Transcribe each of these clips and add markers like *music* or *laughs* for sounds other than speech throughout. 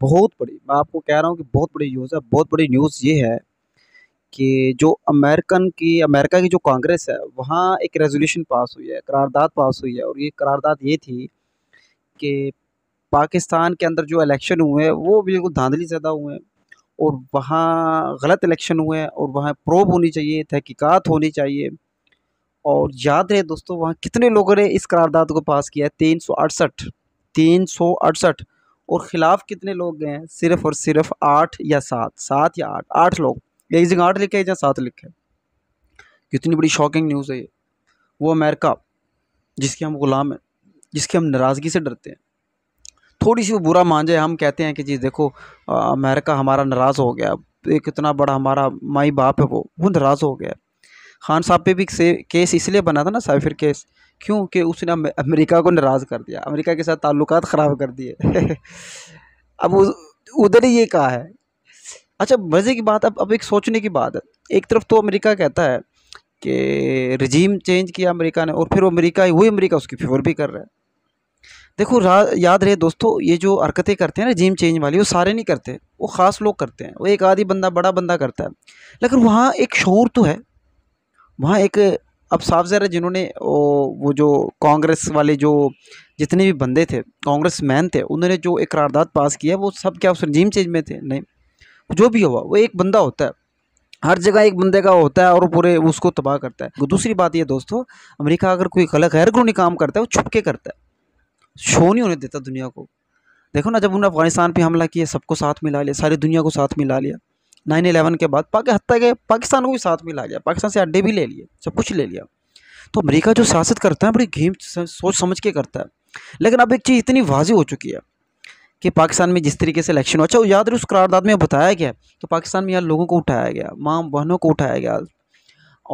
बहुत बड़ी मैं आपको कह रहा हूँ कि बहुत बड़ी न्यूज़ है बहुत बड़ी न्यूज़ ये है कि जो अमेरिकन की अमेरिका की जो कांग्रेस है वहाँ एक रेजोल्यूशन पास हुई है करारदाद पास हुई है और ये करारदाद ये थी कि पाकिस्तान के अंदर जो इलेक्शन हुए हैं वो बिल्कुल धांधली ज़्यादा हुए हैं और वहाँ गलत इलेक्शन हुए हैं और वहाँ प्रोब होनी चाहिए तहकीकात होनी चाहिए और याद रहे दोस्तों वहाँ कितने लोगों ने इस करारदाद को पास किया है तीन सौ अड़सठ तीन सौ अड़सठ और ख़िलाफ़ कितने लोग गए हैं सिर्फ और सिर्फ आठ या सात सात या आठ आठ लोग एक जगह आठ लिखे या सात लिखे कितनी बड़ी शॉकिंग न्यूज़ है ये वो अमेरिका जिसके हम ग़ुलाम हैं जिसके हम नाराज़गी से डरते हैं थोड़ी सी वो बुरा मान जाए हम कहते हैं कि जी देखो अमेरिका हमारा नाराज़ हो गया एक इतना बड़ा हमारा माई बाप है वो वो नाराज़ हो गया खान साहब पे भी से केस इसलिए बना था ना साइफिर केस क्योंकि उसने अमेरिका को नाराज़ कर दिया अमेरिका के साथ ताल्लुक ख़राब कर दिए *laughs* अब उधर ही ये कहा है अच्छा मज़े की बात अब अब एक सोचने की बात है एक तरफ तो अमेरिका कहता है कि रजीम चेंज किया अमेरिका ने और फिर वो अमेरिका वही अमेरिका उसकी फेवर भी कर रहा है देखो याद रहे दोस्तों ये जो हरकतें करते हैं ना जिम चेंज वाली वो सारे नहीं करते वो ख़ास लोग करते हैं वो एक आधी बंदा बड़ा बंदा करता है लेकिन वहाँ एक शोर तो है वहाँ एक अब साफ ज़ाहिर है जिन्होंने वो जो कांग्रेस वाले जो जितने भी बंदे थे कांग्रेस मैन थे उन्होंने जो एक करारदाद पास किया वो सब क्या उस रंजीम चेंज में थे नहीं जो भी हुआ वो एक बंदा होता है हर जगह एक बंदे का होता है और पूरे उसको तबाह करता है दूसरी बात ये दोस्तों अमेरिका अगर कोई गलत गैर कानूनी काम करता है वो छुपके करता है शो नहीं होने देता दुनिया को देखो ना जब उन्होंने अफगानिस्तान पे हमला किया सबको साथ मिला लिया सारी दुनिया को साथ मिला लिया नाइन इलेवन के बाद पाक हत्या के पाकिस्तान को भी साथ में ला गया पाकिस्तान से अड्डे भी ले लिए सब कुछ ले लिया तो अमेरिका जो शासित करता है बड़ी घीम सोच समझ के करता है लेकिन अब एक चीज़ इतनी वाजी हो चुकी है कि पाकिस्तान में जिस तरीके से इलेक्शन हुआ अच्छा याद रही उस करारदाद में बताया गया कि पाकिस्तान में यहाँ लोगों को उठाया गया माँ बहनों को उठाया गया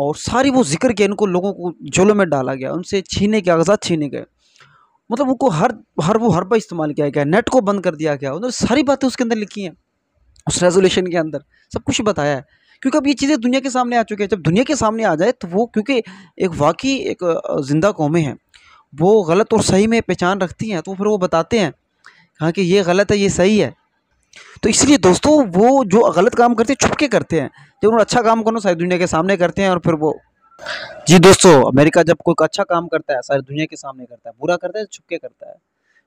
और सारी वो जिक्र के इनको लोगों को जेलों में डाला गया उनसे छीने के कागजात छीने गए मतलब उनको हर हर वो हर पर इस्तेमाल किया गया नेट को बंद कर दिया गया उन्होंने सारी बातें उसके अंदर लिखी हैं उस रेजोल्यूशन के अंदर सब कुछ बताया है क्योंकि अब ये चीज़ें दुनिया के सामने आ चुकी हैं जब दुनिया के सामने आ जाए तो वो क्योंकि एक वाकई एक ज़िंदा कौमें हैं वो गलत और सही में पहचान रखती हैं तो फिर वो बताते हैं हाँ कि ये गलत है ये सही है तो इसलिए दोस्तों वो जो गलत काम करते हैं छुप के करते हैं जब उन्होंने अच्छा काम करना सारी दुनिया के सामने करते हैं और फिर वो जी दोस्तों अमेरिका जब कोई अच्छा काम करता है सारी दुनिया के सामने करता है बुरा करता है तो छुप के करता है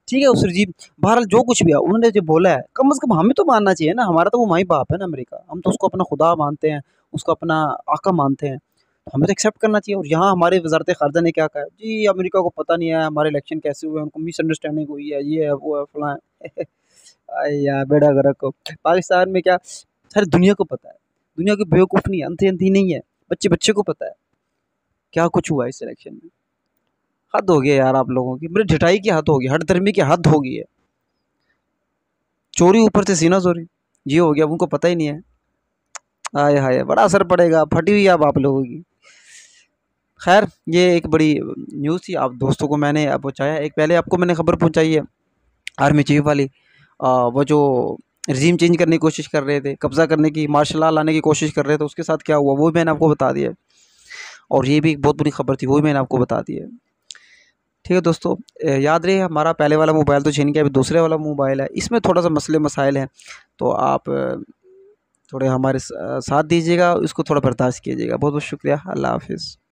ठीक है उसर जी बहरहाल जो कुछ भी है उन्होंने जो बोला है कम अज़ कम हमें तो मानना चाहिए ना हमारा तो वो माई बाप है ना अमेरिका हम तो उसको अपना खुदा मानते हैं उसको अपना आका मानते हैं तो हमें तो एक्सेप्ट करना चाहिए और यहाँ हमारे वजारत खारजा ने क्या कहा जी अमेरिका को पता नहीं है हमारे इलेक्शन कैसे हुए उनको मिसअंडरस्टैंडिंग हुई है ये है वो है फला *laughs* यार बेड़ा गर्क को पाकिस्तान में क्या सारी दुनिया को पता है दुनिया की बेवकूफ़ नहीं है अंधी अंधी नहीं है बच्चे बच्चे को पता है क्या कुछ हुआ इस इलेक्शन में हद हो गया यार आप लोगों की मेरी ढिठाई की हद होगी हर धर्मी की हद होगी है चोरी ऊपर से सीना चोरी ये हो गया उनको पता ही नहीं है आय हाय बड़ा असर पड़ेगा फटी हुई अब आप लोगों की खैर ये एक बड़ी न्यूज़ थी आप दोस्तों को मैंने पहुँचाया एक पहले आपको मैंने खबर पहुँचाई है आर्मी चीफ वाली आ, वो जो रिजीम चेंज करने की कोशिश कर रहे थे कब्ज़ा करने की मार्शल ला लाने की कोशिश कर रहे थे उसके साथ क्या हुआ वो भी मैंने आपको बता दिया और ये भी एक बहुत बुरी खबर थी वो भी मैंने आपको बता दी है ठीक है दोस्तों याद रहे हमारा पहले वाला मोबाइल तो छीन के अभी दूसरे वाला मोबाइल है इसमें थोड़ा सा मसले मसाइल हैं तो आप थोड़े हमारे साथ दीजिएगा इसको थोड़ा बर्दाश्त कीजिएगा बहुत बहुत शुक्रिया अल्लाह हाफिज़